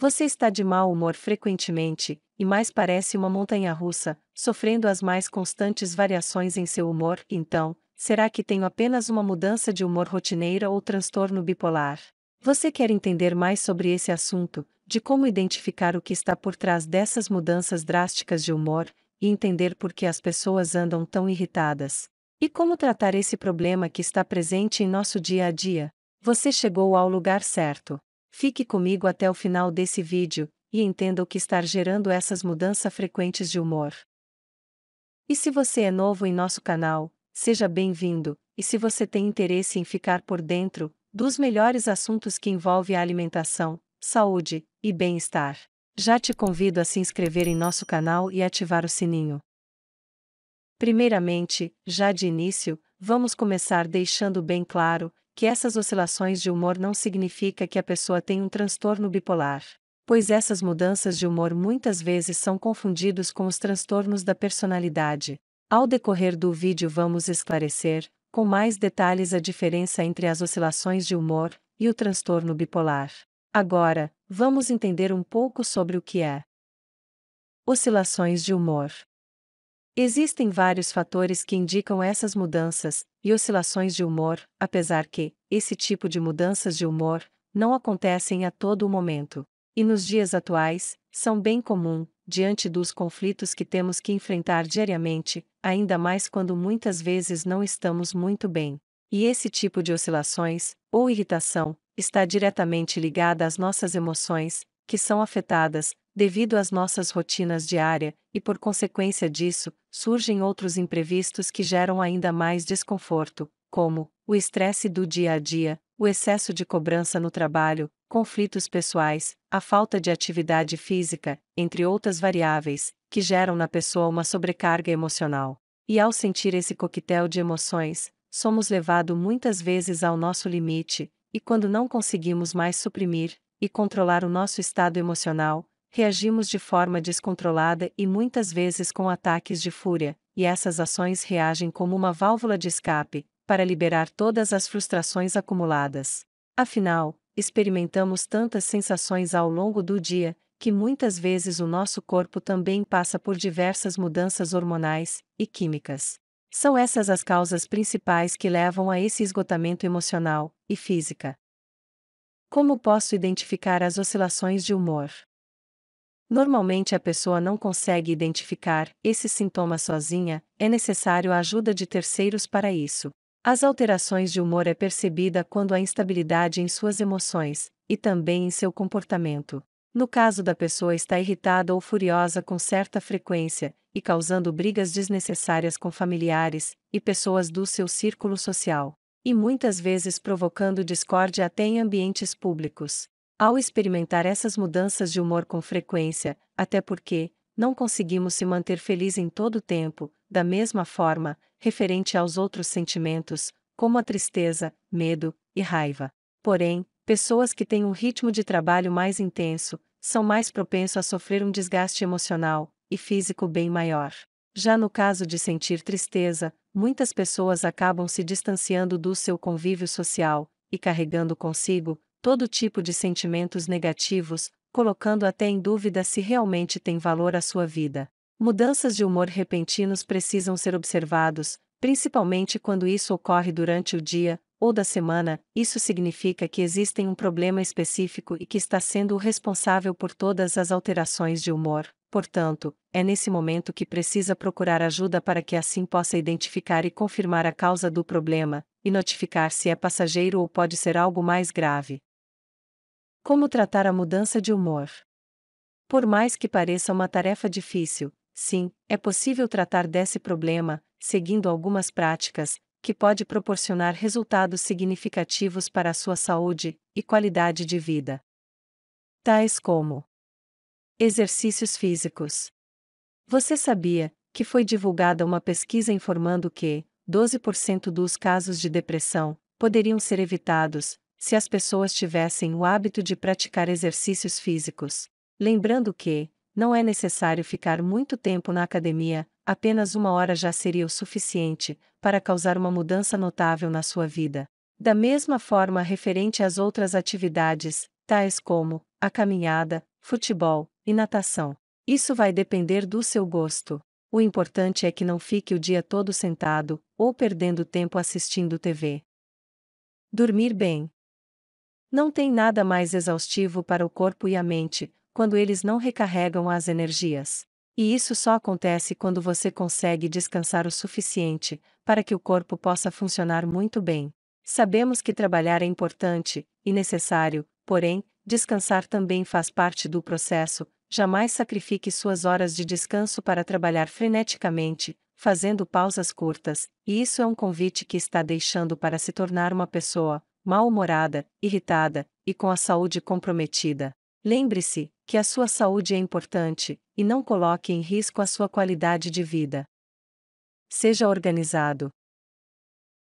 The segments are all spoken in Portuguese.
Você está de mau humor frequentemente, e mais parece uma montanha russa, sofrendo as mais constantes variações em seu humor, então, será que tenho apenas uma mudança de humor rotineira ou transtorno bipolar? Você quer entender mais sobre esse assunto, de como identificar o que está por trás dessas mudanças drásticas de humor, e entender por que as pessoas andam tão irritadas? E como tratar esse problema que está presente em nosso dia a dia? Você chegou ao lugar certo. Fique comigo até o final desse vídeo, e entenda o que está gerando essas mudanças frequentes de humor. E se você é novo em nosso canal, seja bem-vindo, e se você tem interesse em ficar por dentro dos melhores assuntos que envolvem a alimentação, saúde e bem-estar, já te convido a se inscrever em nosso canal e ativar o sininho. Primeiramente, já de início, vamos começar deixando bem claro que essas oscilações de humor não significa que a pessoa tem um transtorno bipolar, pois essas mudanças de humor muitas vezes são confundidos com os transtornos da personalidade. Ao decorrer do vídeo vamos esclarecer, com mais detalhes a diferença entre as oscilações de humor e o transtorno bipolar. Agora, vamos entender um pouco sobre o que é oscilações de humor. Existem vários fatores que indicam essas mudanças e oscilações de humor, apesar que, esse tipo de mudanças de humor, não acontecem a todo momento. E nos dias atuais, são bem comum, diante dos conflitos que temos que enfrentar diariamente, ainda mais quando muitas vezes não estamos muito bem. E esse tipo de oscilações, ou irritação, está diretamente ligada às nossas emoções, que são afetadas, devido às nossas rotinas diárias, e por consequência disso, surgem outros imprevistos que geram ainda mais desconforto, como o estresse do dia a dia, o excesso de cobrança no trabalho, conflitos pessoais, a falta de atividade física, entre outras variáveis, que geram na pessoa uma sobrecarga emocional. E ao sentir esse coquetel de emoções, somos levados muitas vezes ao nosso limite, e quando não conseguimos mais suprimir, e controlar o nosso estado emocional, reagimos de forma descontrolada e muitas vezes com ataques de fúria, e essas ações reagem como uma válvula de escape, para liberar todas as frustrações acumuladas. Afinal, experimentamos tantas sensações ao longo do dia, que muitas vezes o nosso corpo também passa por diversas mudanças hormonais e químicas. São essas as causas principais que levam a esse esgotamento emocional e física. Como posso identificar as oscilações de humor? Normalmente a pessoa não consegue identificar esse sintoma sozinha, é necessário a ajuda de terceiros para isso. As alterações de humor é percebida quando há instabilidade em suas emoções e também em seu comportamento. No caso da pessoa está irritada ou furiosa com certa frequência e causando brigas desnecessárias com familiares e pessoas do seu círculo social e muitas vezes provocando discórdia até em ambientes públicos. Ao experimentar essas mudanças de humor com frequência, até porque, não conseguimos se manter feliz em todo o tempo, da mesma forma, referente aos outros sentimentos, como a tristeza, medo e raiva. Porém, pessoas que têm um ritmo de trabalho mais intenso, são mais propensos a sofrer um desgaste emocional e físico bem maior. Já no caso de sentir tristeza, muitas pessoas acabam se distanciando do seu convívio social e carregando consigo todo tipo de sentimentos negativos, colocando até em dúvida se realmente tem valor a sua vida. Mudanças de humor repentinos precisam ser observados, principalmente quando isso ocorre durante o dia, ou da semana, isso significa que existem um problema específico e que está sendo o responsável por todas as alterações de humor. Portanto, é nesse momento que precisa procurar ajuda para que assim possa identificar e confirmar a causa do problema, e notificar se é passageiro ou pode ser algo mais grave. Como tratar a mudança de humor? Por mais que pareça uma tarefa difícil, sim, é possível tratar desse problema, seguindo algumas práticas, que pode proporcionar resultados significativos para a sua saúde e qualidade de vida. Tais como exercícios físicos. Você sabia que foi divulgada uma pesquisa informando que 12% dos casos de depressão poderiam ser evitados se as pessoas tivessem o hábito de praticar exercícios físicos. Lembrando que não é necessário ficar muito tempo na academia apenas uma hora já seria o suficiente para causar uma mudança notável na sua vida. Da mesma forma referente às outras atividades, tais como a caminhada, futebol e natação. Isso vai depender do seu gosto. O importante é que não fique o dia todo sentado ou perdendo tempo assistindo TV. Dormir bem. Não tem nada mais exaustivo para o corpo e a mente quando eles não recarregam as energias. E isso só acontece quando você consegue descansar o suficiente para que o corpo possa funcionar muito bem. Sabemos que trabalhar é importante e necessário, porém, descansar também faz parte do processo. Jamais sacrifique suas horas de descanso para trabalhar freneticamente, fazendo pausas curtas, e isso é um convite que está deixando para se tornar uma pessoa mal-humorada, irritada e com a saúde comprometida. Lembre-se, que a sua saúde é importante, e não coloque em risco a sua qualidade de vida. Seja organizado.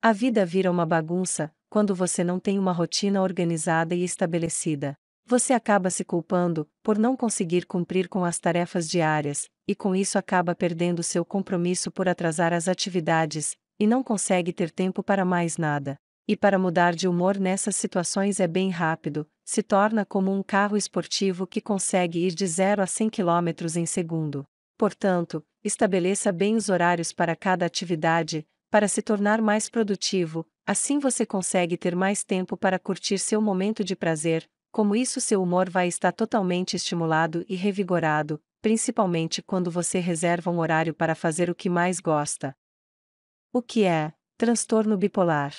A vida vira uma bagunça, quando você não tem uma rotina organizada e estabelecida. Você acaba se culpando por não conseguir cumprir com as tarefas diárias, e com isso acaba perdendo seu compromisso por atrasar as atividades, e não consegue ter tempo para mais nada. E para mudar de humor nessas situações é bem rápido, se torna como um carro esportivo que consegue ir de 0 a 100 km em segundo. Portanto, estabeleça bem os horários para cada atividade, para se tornar mais produtivo, assim você consegue ter mais tempo para curtir seu momento de prazer, como isso seu humor vai estar totalmente estimulado e revigorado, principalmente quando você reserva um horário para fazer o que mais gosta. O que é transtorno bipolar?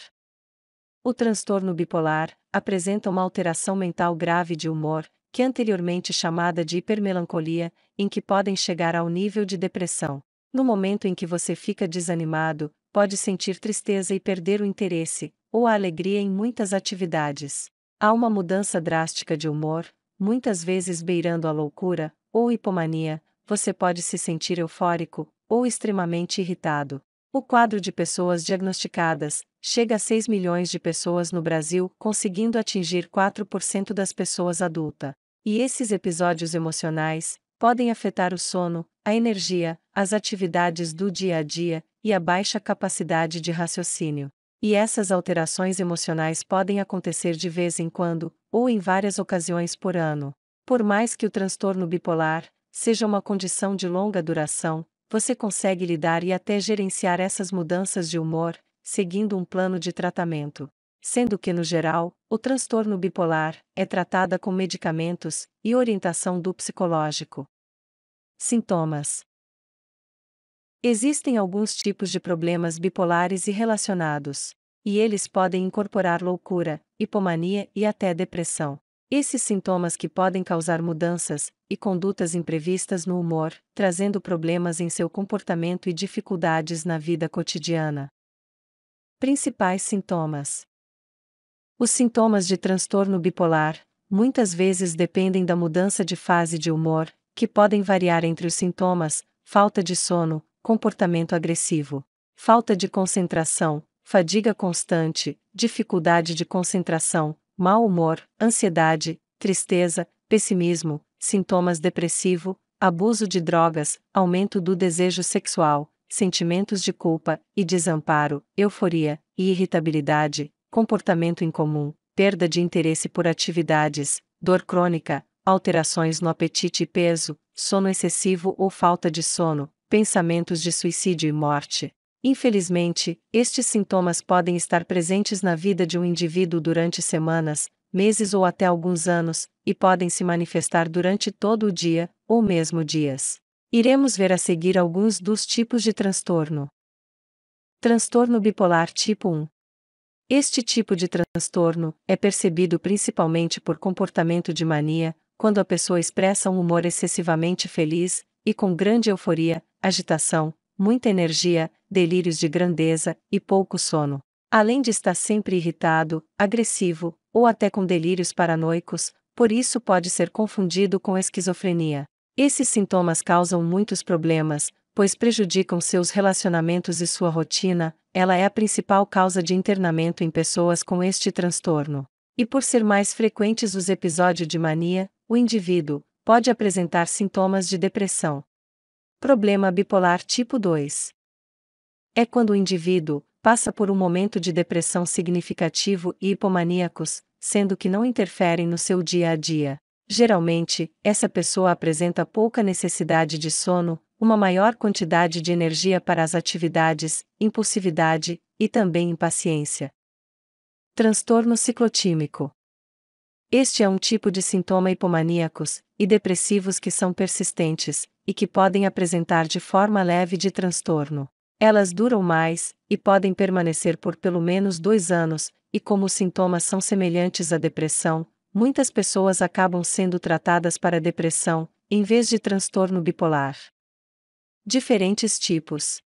O transtorno bipolar apresenta uma alteração mental grave de humor, que é anteriormente chamada de hipermelancolia, em que podem chegar ao nível de depressão. No momento em que você fica desanimado, pode sentir tristeza e perder o interesse ou a alegria em muitas atividades. Há uma mudança drástica de humor, muitas vezes beirando a loucura ou hipomania, você pode se sentir eufórico ou extremamente irritado. O quadro de pessoas diagnosticadas chega a 6 milhões de pessoas no Brasil, conseguindo atingir 4% das pessoas adultas. E esses episódios emocionais podem afetar o sono, a energia, as atividades do dia a dia e a baixa capacidade de raciocínio. E essas alterações emocionais podem acontecer de vez em quando, ou em várias ocasiões por ano. Por mais que o transtorno bipolar seja uma condição de longa duração, você consegue lidar e até gerenciar essas mudanças de humor, seguindo um plano de tratamento. Sendo que, no geral, o transtorno bipolar é tratada com medicamentos e orientação do psicológico. Sintomas: Existem alguns tipos de problemas bipolares e relacionados, e eles podem incorporar loucura, hipomania e até depressão. Esses sintomas que podem causar mudanças e condutas imprevistas no humor, trazendo problemas em seu comportamento e dificuldades na vida cotidiana. Principais sintomas: Os sintomas de transtorno bipolar muitas vezes dependem da mudança de fase de humor, que podem variar entre os sintomas, falta de sono, comportamento agressivo, falta de concentração, fadiga constante, dificuldade de concentração, mau humor, ansiedade, tristeza, pessimismo, sintomas depressivo, abuso de drogas, aumento do desejo sexual, sentimentos de culpa e desamparo, euforia e irritabilidade, comportamento incomum, perda de interesse por atividades, dor crônica, alterações no apetite e peso, sono excessivo ou falta de sono, pensamentos de suicídio e morte. Infelizmente, estes sintomas podem estar presentes na vida de um indivíduo durante semanas, meses ou até alguns anos, e podem se manifestar durante todo o dia, ou mesmo dias. Iremos ver a seguir alguns dos tipos de transtorno. Transtorno bipolar tipo 1 Este tipo de transtorno é percebido principalmente por comportamento de mania, quando a pessoa expressa um humor excessivamente feliz, e com grande euforia, agitação, muita energia, delírios de grandeza e pouco sono. Além de estar sempre irritado, agressivo, ou até com delírios paranoicos, por isso pode ser confundido com esquizofrenia. Esses sintomas causam muitos problemas, pois prejudicam seus relacionamentos e sua rotina, ela é a principal causa de internamento em pessoas com este transtorno. E por ser mais frequentes os episódios de mania, o indivíduo pode apresentar sintomas de depressão. Problema bipolar tipo 2. É quando o indivíduo passa por um momento de depressão significativo e hipomaníacos, sendo que não interferem no seu dia a dia. Geralmente, essa pessoa apresenta pouca necessidade de sono, uma maior quantidade de energia para as atividades, impulsividade e também impaciência. Transtorno ciclotímico este é um tipo de sintoma hipomaníacos e depressivos que são persistentes e que podem apresentar de forma leve de transtorno. Elas duram mais e podem permanecer por pelo menos dois anos, e como os sintomas são semelhantes à depressão, muitas pessoas acabam sendo tratadas para depressão, em vez de transtorno bipolar. Diferentes tipos.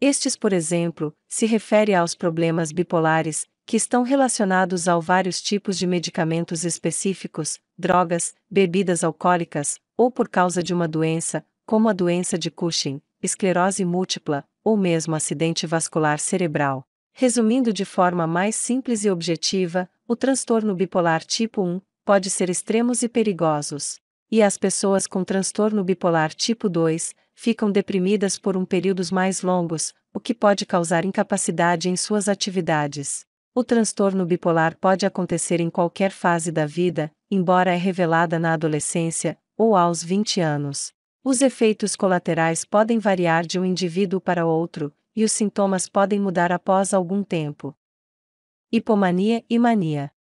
Estes, por exemplo, se refere aos problemas bipolares, que estão relacionados a vários tipos de medicamentos específicos, drogas, bebidas alcoólicas, ou por causa de uma doença, como a doença de Cushing, esclerose múltipla, ou mesmo acidente vascular cerebral. Resumindo de forma mais simples e objetiva, o transtorno bipolar tipo 1 pode ser extremos e perigosos. E as pessoas com transtorno bipolar tipo 2 ficam deprimidas por um períodos mais longos, o que pode causar incapacidade em suas atividades. O transtorno bipolar pode acontecer em qualquer fase da vida, embora é revelada na adolescência ou aos 20 anos. Os efeitos colaterais podem variar de um indivíduo para outro, e os sintomas podem mudar após algum tempo. Hipomania e mania.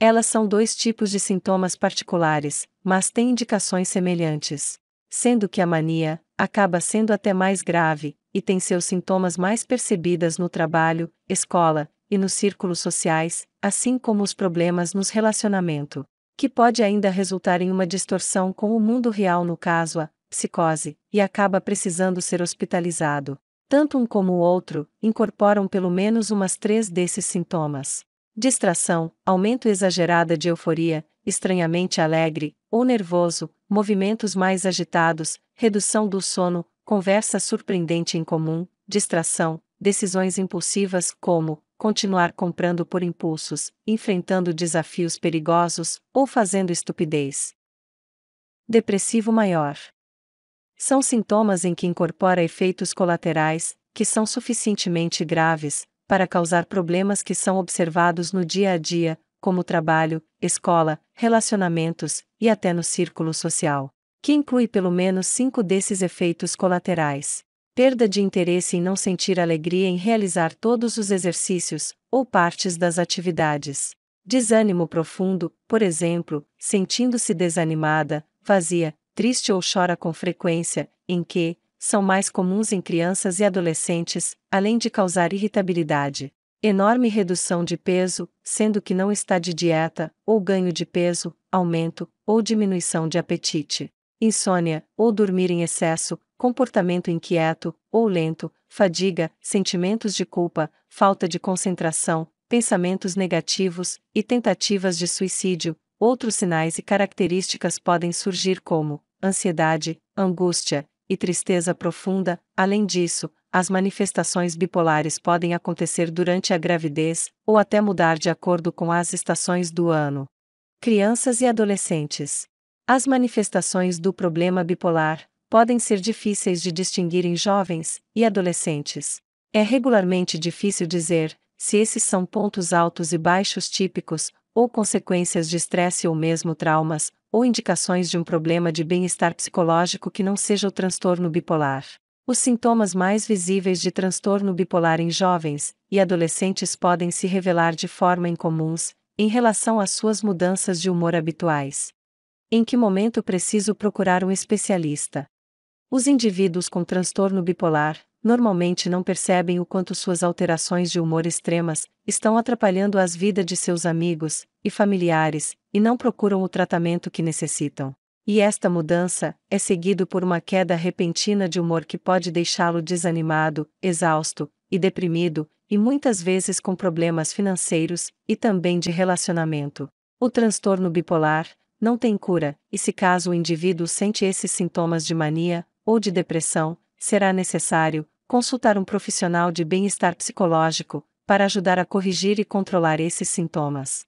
Elas são dois tipos de sintomas particulares, mas têm indicações semelhantes. Sendo que a mania acaba sendo até mais grave e tem seus sintomas mais percebidas no trabalho, escola e nos círculos sociais, assim como os problemas nos relacionamentos, que pode ainda resultar em uma distorção com o mundo real no caso a psicose, e acaba precisando ser hospitalizado. Tanto um como o outro incorporam pelo menos umas três desses sintomas. Distração, aumento exagerada de euforia, estranhamente alegre ou nervoso, movimentos mais agitados, redução do sono, conversa surpreendente em comum, distração, decisões impulsivas como continuar comprando por impulsos, enfrentando desafios perigosos ou fazendo estupidez. Depressivo maior. São sintomas em que incorpora efeitos colaterais, que são suficientemente graves, para causar problemas que são observados no dia a dia, como trabalho, escola, relacionamentos e até no círculo social, que inclui pelo menos cinco desses efeitos colaterais perda de interesse em não sentir alegria em realizar todos os exercícios ou partes das atividades. Desânimo profundo, por exemplo, sentindo-se desanimada, vazia, triste ou chora com frequência, em que, são mais comuns em crianças e adolescentes, além de causar irritabilidade. Enorme redução de peso, sendo que não está de dieta, ou ganho de peso, aumento, ou diminuição de apetite insônia, ou dormir em excesso, comportamento inquieto ou lento, fadiga, sentimentos de culpa, falta de concentração, pensamentos negativos e tentativas de suicídio. Outros sinais e características podem surgir como ansiedade, angústia e tristeza profunda. Além disso, as manifestações bipolares podem acontecer durante a gravidez ou até mudar de acordo com as estações do ano. Crianças e adolescentes as manifestações do problema bipolar podem ser difíceis de distinguir em jovens e adolescentes. É regularmente difícil dizer se esses são pontos altos e baixos típicos, ou consequências de estresse ou mesmo traumas, ou indicações de um problema de bem-estar psicológico que não seja o transtorno bipolar. Os sintomas mais visíveis de transtorno bipolar em jovens e adolescentes podem se revelar de forma incomuns, em relação às suas mudanças de humor habituais. Em que momento preciso procurar um especialista? Os indivíduos com transtorno bipolar normalmente não percebem o quanto suas alterações de humor extremas estão atrapalhando as vidas de seus amigos e familiares e não procuram o tratamento que necessitam. E esta mudança é seguido por uma queda repentina de humor que pode deixá-lo desanimado, exausto e deprimido, e muitas vezes com problemas financeiros e também de relacionamento. O transtorno bipolar não tem cura, e se caso o indivíduo sente esses sintomas de mania ou de depressão, será necessário consultar um profissional de bem-estar psicológico para ajudar a corrigir e controlar esses sintomas.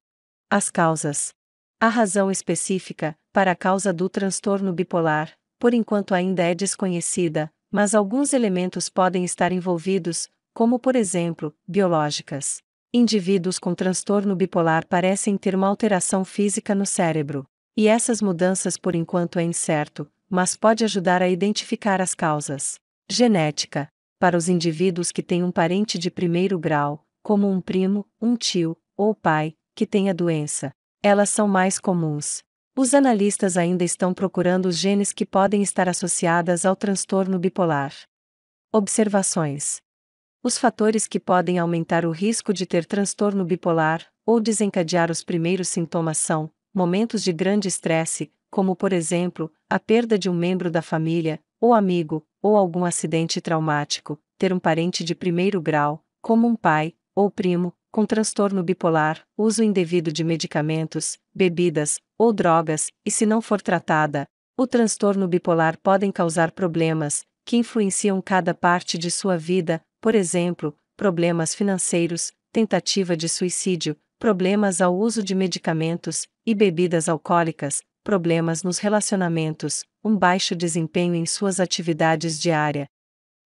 As causas. A razão específica para a causa do transtorno bipolar, por enquanto ainda é desconhecida, mas alguns elementos podem estar envolvidos, como por exemplo, biológicas. Indivíduos com transtorno bipolar parecem ter uma alteração física no cérebro. E essas mudanças por enquanto é incerto, mas pode ajudar a identificar as causas. Genética. Para os indivíduos que têm um parente de primeiro grau, como um primo, um tio ou pai, que tem a doença, elas são mais comuns. Os analistas ainda estão procurando os genes que podem estar associadas ao transtorno bipolar. Observações: Os fatores que podem aumentar o risco de ter transtorno bipolar ou desencadear os primeiros sintomas são momentos de grande estresse, como por exemplo, a perda de um membro da família, ou amigo, ou algum acidente traumático, ter um parente de primeiro grau, como um pai, ou primo, com transtorno bipolar, uso indevido de medicamentos, bebidas ou drogas, e se não for tratada, o transtorno bipolar podem causar problemas que influenciam cada parte de sua vida, por exemplo, problemas financeiros, tentativa de suicídio, problemas ao uso de medicamentos e bebidas alcoólicas, problemas nos relacionamentos, um baixo desempenho em suas atividades diárias.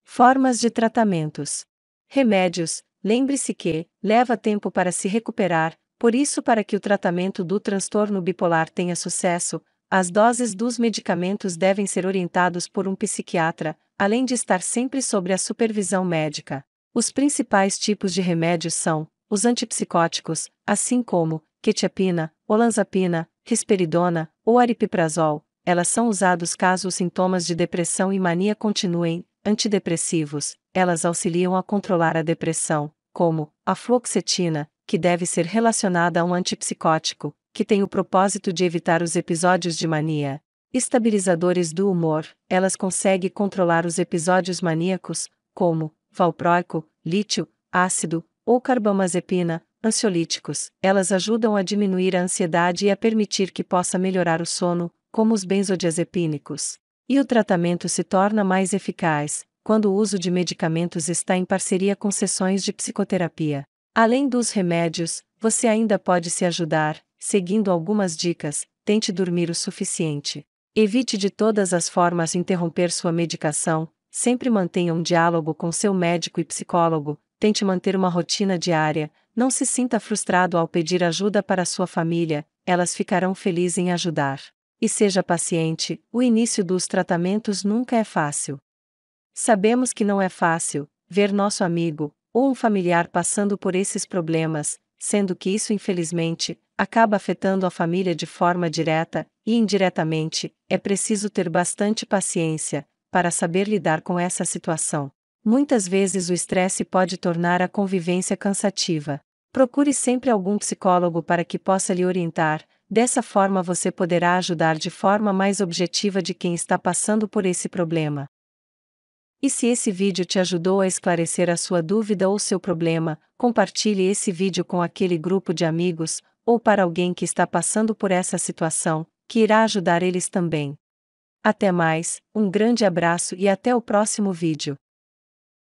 Formas de tratamentos: Remédios. Lembre-se que leva tempo para se recuperar, por isso, para que o tratamento do transtorno bipolar tenha sucesso, as doses dos medicamentos devem ser orientados por um psiquiatra, além de estar sempre sob a supervisão médica. Os principais tipos de remédios são os antipsicóticos, assim como quetiapina, olanzapina, risperidona ou aripiprazol, elas são usados caso os sintomas de depressão e mania continuem. Antidepressivos, elas auxiliam a controlar a depressão, como a fluoxetina, que deve ser relacionada a um antipsicótico, que tem o propósito de evitar os episódios de mania. Estabilizadores do humor, elas conseguem controlar os episódios maníacos, como valproico, lítio, ácido, ou carbamazepina, ansiolíticos, elas ajudam a diminuir a ansiedade e a permitir que possa melhorar o sono, como os benzodiazepínicos. E o tratamento se torna mais eficaz quando o uso de medicamentos está em parceria com sessões de psicoterapia. Além dos remédios, você ainda pode se ajudar, seguindo algumas dicas, tente dormir o suficiente. Evite de todas as formas interromper sua medicação, sempre mantenha um diálogo com seu médico e psicólogo, tente manter uma rotina diária, não se sinta frustrado ao pedir ajuda para sua família, elas ficarão felizes em ajudar. E seja paciente, o início dos tratamentos nunca é fácil. Sabemos que não é fácil ver nosso amigo ou um familiar passando por esses problemas, sendo que isso, infelizmente, acaba afetando a família de forma direta e indiretamente, é preciso ter bastante paciência para saber lidar com essa situação. Muitas vezes o estresse pode tornar a convivência cansativa. Procure sempre algum psicólogo para que possa lhe orientar, dessa forma você poderá ajudar de forma mais objetiva de quem está passando por esse problema. E se esse vídeo te ajudou a esclarecer a sua dúvida ou seu problema, compartilhe esse vídeo com aquele grupo de amigos, ou para alguém que está passando por essa situação, que irá ajudar eles também. Até mais, um grande abraço e até o próximo vídeo.